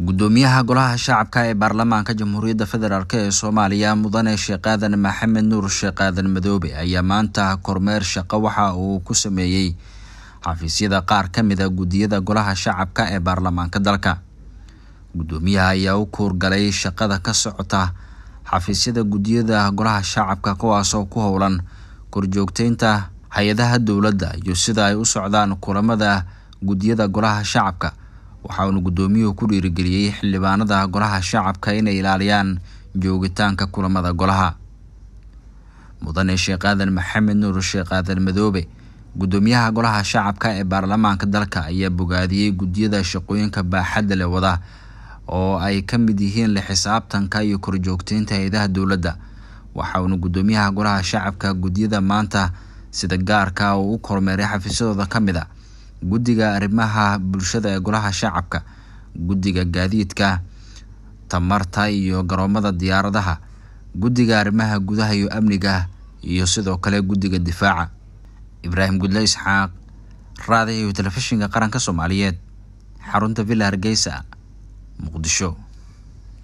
gudoomiyaha golaha shacabka ee baarlamaanka jamhuuriyadda federaalk ee soomaaliya mudane sheekh aadan maxamed nuur sheekh aadan madoobe ayaa maanta kormeer shaqo waxa uu ku sameeyey xafiisyada qaar ka mid a guddiyada golaha shacabka ee baarlamaanka dalka guddoomiyaha ayaa u kuurgalay shaqada ka socota xafiisyada guddiyada golaha shacabka kuwaasoo ku howlan korjoogteynta hay-adaha dowladda iyo sida ay u socdaan kulamada guddiyada golaha shacabka waxa uuna guddoomiyuhu ku dhiirigeliyey xildhibaanada golaha shacabka inay ilaaliyaan joogitaanka kulamada golaha mudane sheekh aadan maxamed nuur sheekh aadan madoobe guddoomiyaha golaha shacabka ee baarlamaanka dalka ayaa bogaadiyey guddiyada shaqooyinka baaxadda le wada oo ay ka mid yihiin la xisaabtanka iyo korjoogteynta hay-adaha dowladda waxa uuna guddoomiyaha golaha shacabka guddiyada maanta sida gaarka uu u kormeeray xafiisyadooda ka mid a guddiga arrimaha bulshada ee golaha shacabka guddiga gaadiidka tamarta iyo garoomada diyaaradaha guddiga arrimaha gudaha iyo amniga iyo sidoo kale guddiga difaaca ibraahim gudle isxaaq raadiyo telefishinka qaranka soomaaliyeed xarunta villa hargeysa muqdisho